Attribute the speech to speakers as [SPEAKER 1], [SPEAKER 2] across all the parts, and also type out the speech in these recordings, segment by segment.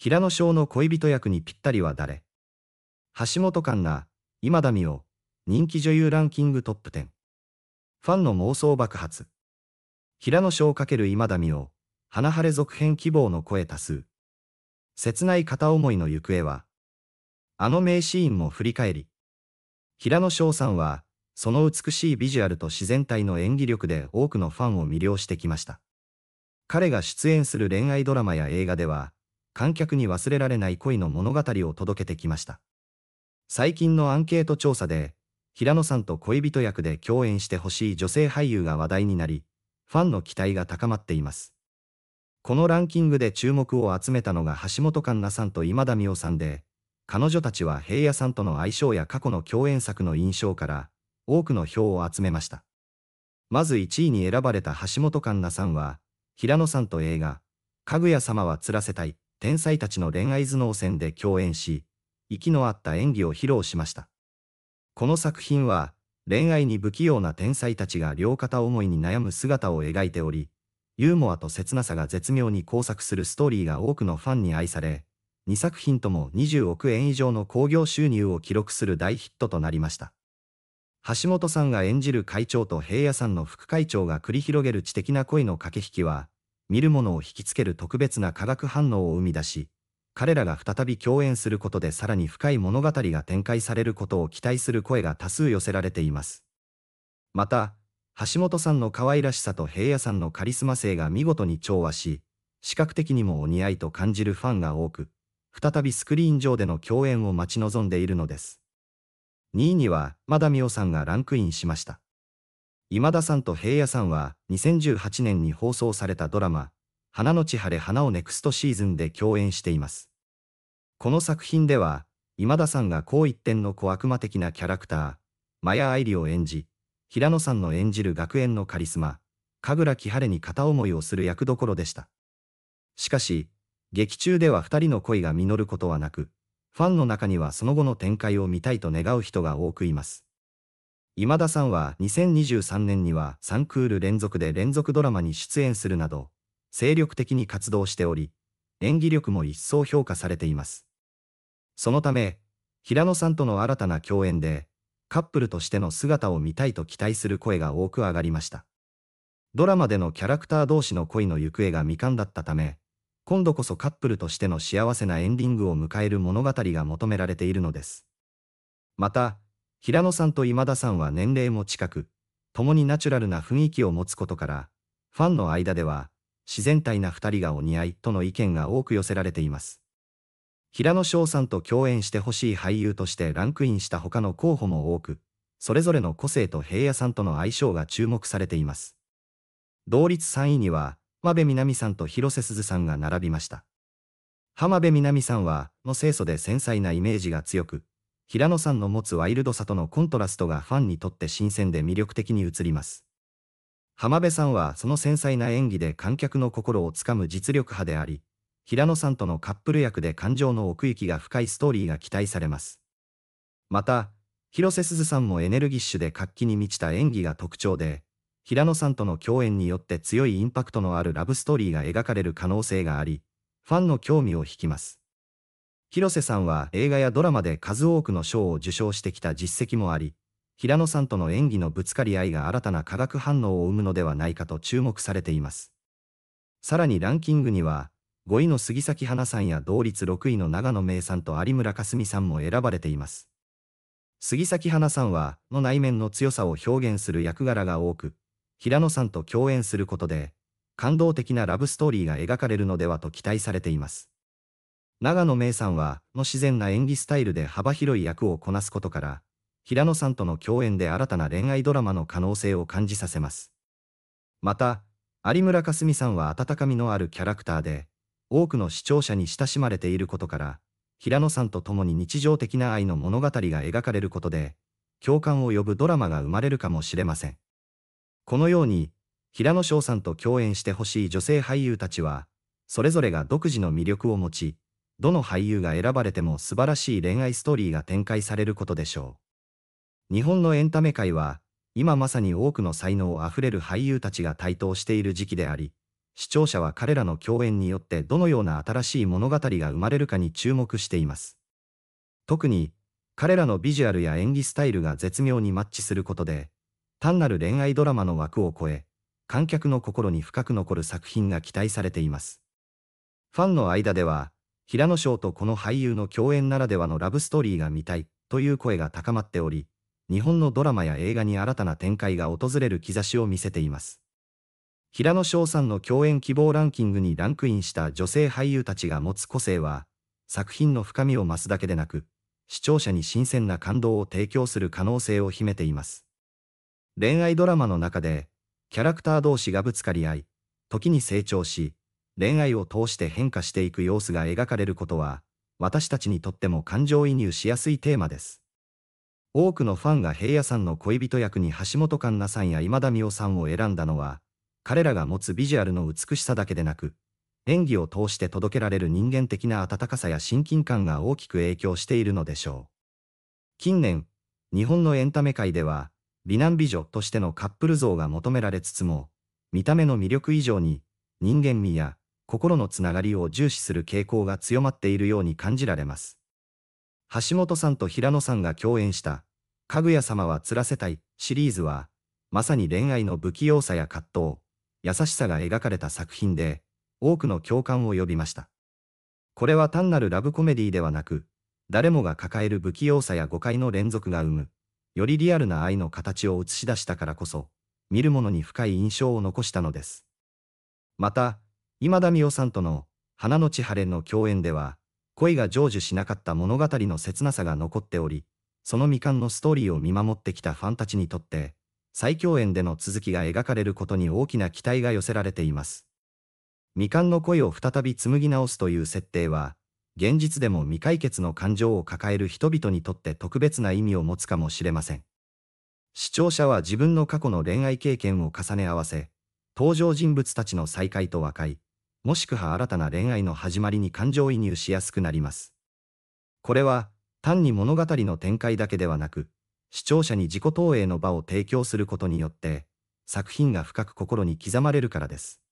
[SPEAKER 1] 平野翔の恋人役にぴったりは誰橋本環奈、今田美桜、人気女優ランキングトップ10。ファンの妄想爆発。平野翔×今田美桜、花晴れ続編希望の声多数。切ない片思いの行方は、あの名シーンも振り返り、平野翔さんは、その美しいビジュアルと自然体の演技力で多くのファンを魅了してきました。彼が出演する恋愛ドラマや映画では、観客に忘れられない恋の物語を届けてきました。最近のアンケート調査で、平野さんと恋人役で共演してほしい女性俳優が話題になり、ファンの期待が高まっています。このランキングで注目を集めたのが橋本環奈さんと今田美桜さんで、彼女たちは平野さんとの相性や過去の共演作の印象から、多くの票を集めました。まず1位に選ばれた橋本環奈さんは、平野さんと映画、かぐや様は釣らせたい天才たちの恋愛頭脳戦で共演し、息の合った演技を披露しました。この作品は、恋愛に不器用な天才たちが両肩思いに悩む姿を描いており、ユーモアと切なさが絶妙に交錯するストーリーが多くのファンに愛され、2作品とも20億円以上の興行収入を記録する大ヒットとなりました。橋本さんが演じる会長と平野さんの副会長が繰り広げる知的な恋の駆け引きは、見るものを引きつける特別な化学反応を生み出し、彼らが再び共演することでさらに深い物語が展開されることを期待する声が多数寄せられています。また、橋本さんの可愛らしさと平野さんのカリスマ性が見事に調和し、視覚的にもお似合いと感じるファンが多く、再びスクリーン上での共演を待ち望んでいるのです。2位には、まだみおさんがランクインしました。今田さんと平野さんは2018年に放送されたドラマ、花のち晴れ花をネクストシーズンで共演しています。この作品では、今田さんが高一点の小悪魔的なキャラクター、マヤ愛理を演じ、平野さんの演じる学園のカリスマ、神楽木晴に片思いをする役どころでした。しかし、劇中では二人の恋が実ることはなく、ファンの中にはその後の展開を見たいと願う人が多くいます。今田さんは2023年には3クール連続で連続ドラマに出演するなど、精力的に活動しており、演技力も一層評価されています。そのため、平野さんとの新たな共演で、カップルとしての姿を見たいと期待する声が多く上がりました。ドラマでのキャラクター同士の恋の行方が未完だったため、今度こそカップルとしての幸せなエンディングを迎える物語が求められているのです。また、平野さんと今田さんは年齢も近く、共にナチュラルな雰囲気を持つことから、ファンの間では、自然体な二人がお似合いとの意見が多く寄せられています。平野翔さんと共演してほしい俳優としてランクインした他の候補も多く、それぞれの個性と平野さんとの相性が注目されています。同率3位には、浜辺美波さんと広瀬すずさんが並びました。浜辺美波さんは、の清楚で繊細なイメージが強く、平野さんの持つワイルドさとのコントラストがファンにとって新鮮で魅力的に映ります。浜辺さんはその繊細な演技で観客の心をつかむ実力派であり、平野さんとのカップル役で感情の奥行きが深いストーリーが期待されます。また、広瀬すずさんもエネルギッシュで活気に満ちた演技が特徴で、平野さんとの共演によって強いインパクトのあるラブストーリーが描かれる可能性があり、ファンの興味を引きます。広瀬さんは映画やドラマで数多くの賞を受賞してきた実績もあり、平野さんとの演技のぶつかり合いが新たな化学反応を生むのではないかと注目されています。さらにランキングには、5位の杉咲花さんや同率6位の長野名さんと有村架純さんも選ばれています。杉咲花さんは、の内面の強さを表現する役柄が多く、平野さんと共演することで、感動的なラブストーリーが描かれるのではと期待されています。長野芽郁さんは、の自然な演技スタイルで幅広い役をこなすことから、平野さんとの共演で新たな恋愛ドラマの可能性を感じさせます。また、有村架純さんは温かみのあるキャラクターで、多くの視聴者に親しまれていることから、平野さんと共に日常的な愛の物語が描かれることで、共感を呼ぶドラマが生まれるかもしれません。このように、平野翔さんと共演してほしい女性俳優たちは、それぞれが独自の魅力を持ち、どの俳優が選ばれても素晴らしい恋愛ストーリーが展開されることでしょう。日本のエンタメ界は、今まさに多くの才能あふれる俳優たちが台頭している時期であり、視聴者は彼らの共演によってどのような新しい物語が生まれるかに注目しています。特に、彼らのビジュアルや演技スタイルが絶妙にマッチすることで、単なる恋愛ドラマの枠を超え、観客の心に深く残る作品が期待されています。ファンの間では、平野翔とこの俳優の共演ならではのラブストーリーが見たいという声が高まっており、日本のドラマや映画に新たな展開が訪れる兆しを見せています。平野翔さんの共演希望ランキングにランクインした女性俳優たちが持つ個性は、作品の深みを増すだけでなく、視聴者に新鮮な感動を提供する可能性を秘めています。恋愛ドラマの中で、キャラクター同士がぶつかり合い、時に成長し、恋愛を通して変化していく様子が描かれることは、私たちにとっても感情移入しやすいテーマです。多くのファンが平野さんの恋人役に橋本環奈さんや今田美桜さんを選んだのは、彼らが持つビジュアルの美しさだけでなく、演技を通して届けられる人間的な温かさや親近感が大きく影響しているのでしょう。近年、日本のエンタメ界では、美男美女としてのカップル像が求められつつも、見た目の魅力以上に、人間味や心のつながりを重視する傾向が強まっているように感じられます。橋本さんと平野さんが共演した、かぐや様はつらせたいシリーズは、まさに恋愛の不器用さや葛藤、優しさが描かれた作品で、多くの共感を呼びました。これは単なるラブコメディではなく、誰もが抱える不器用さや誤解の連続が生む、よりリアルな愛の形を映し出したからこそ、見る者に深い印象を残したのです。また、今田美桜さんとの花の千晴れの共演では、恋が成就しなかった物語の切なさが残っており、その未完のストーリーを見守ってきたファンたちにとって、再共演での続きが描かれることに大きな期待が寄せられています。未完の恋を再び紡ぎ直すという設定は、現実でも未解決の感情を抱える人々にとって特別な意味を持つかもしれません。視聴者は自分の過去の恋愛経験を重ね合わせ、登場人物たちの再会と和解、もしくは新たな恋愛の始まりに感情移入しやすくなります。これは、単に物語の展開だけではなく、視聴者に自己投影の場を提供することによって、作品が深く心に刻まれるからです。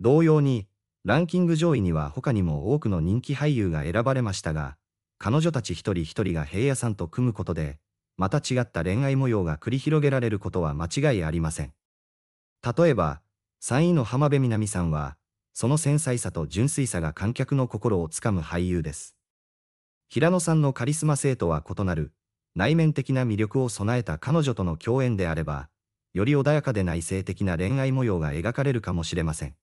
[SPEAKER 1] 同様に、ランキング上位には他にも多くの人気俳優が選ばれましたが、彼女たち一人一人が平野さんと組むことで、また違った恋愛模様が繰り広げられることは間違いありません。例えば、3位の浜辺美波さんは、その繊細さと純粋さが観客の心をつかむ俳優です。平野さんのカリスマ性とは異なる、内面的な魅力を備えた彼女との共演であれば、より穏やかで内省的な恋愛模様が描かれるかもしれません。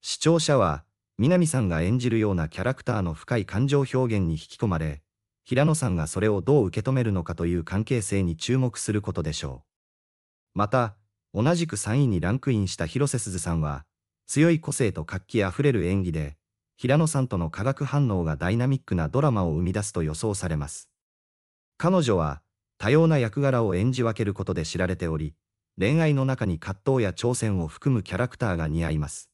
[SPEAKER 1] 視聴者は、南さんが演じるようなキャラクターの深い感情表現に引き込まれ、平野さんがそれをどう受け止めるのかという関係性に注目することでしょう。また、同じく3位にランクインした広瀬すずさんは、強い個性と活気あふれる演技で、平野さんとの化学反応がダイナミックなドラマを生み出すと予想されます。彼女は、多様な役柄を演じ分けることで知られており、恋愛の中に葛藤や挑戦を含むキャラクターが似合います。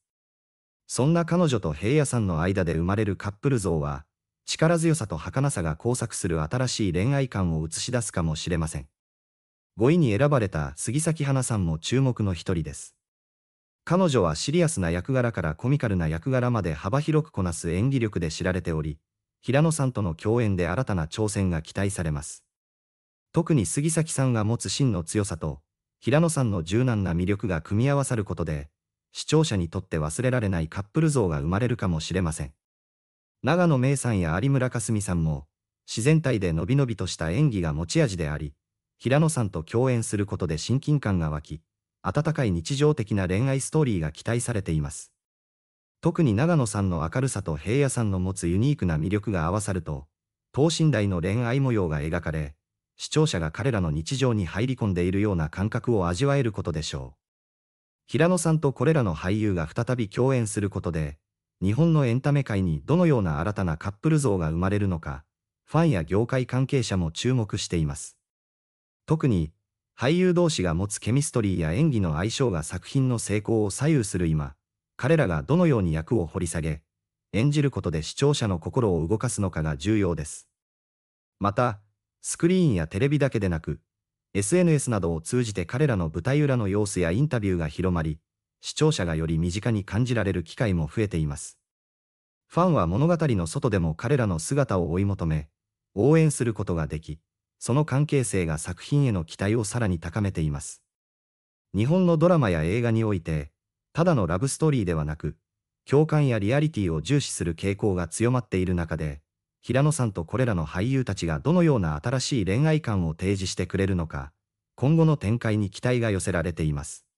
[SPEAKER 1] そんな彼女と平野さんの間で生まれるカップル像は、力強さと儚さが交錯する新しい恋愛観を映し出すかもしれません。5位に選ばれた杉咲花さんも注目の一人です。彼女はシリアスな役柄からコミカルな役柄まで幅広くこなす演技力で知られており、平野さんとの共演で新たな挑戦が期待されます。特に杉咲さんが持つ真の強さと、平野さんの柔軟な魅力が組み合わさることで、視聴者にとって忘れられないカップル像が生まれるかもしれません。長野芽さんや有村架純さんも、自然体でのびのびとした演技が持ち味であり、平野さんと共演することで親近感が湧き、温かい日常的な恋愛ストーリーが期待されています。特に長野さんの明るさと平野さんの持つユニークな魅力が合わさると、等身大の恋愛模様が描かれ、視聴者が彼らの日常に入り込んでいるような感覚を味わえることでしょう。平野さんとこれらの俳優が再び共演することで、日本のエンタメ界にどのような新たなカップル像が生まれるのか、ファンや業界関係者も注目しています。特に、俳優同士が持つケミストリーや演技の相性が作品の成功を左右する今、彼らがどのように役を掘り下げ、演じることで視聴者の心を動かすのかが重要です。また、スクリーンやテレビだけでなく、SNS などを通じて彼らの舞台裏の様子やインタビューが広まり、視聴者がより身近に感じられる機会も増えています。ファンは物語の外でも彼らの姿を追い求め、応援することができ、その関係性が作品への期待をさらに高めています。日本のドラマや映画において、ただのラブストーリーではなく、共感やリアリティを重視する傾向が強まっている中で、平野さんとこれらの俳優たちがどのような新しい恋愛観を提示してくれるのか、今後の展開に期待が寄せられています。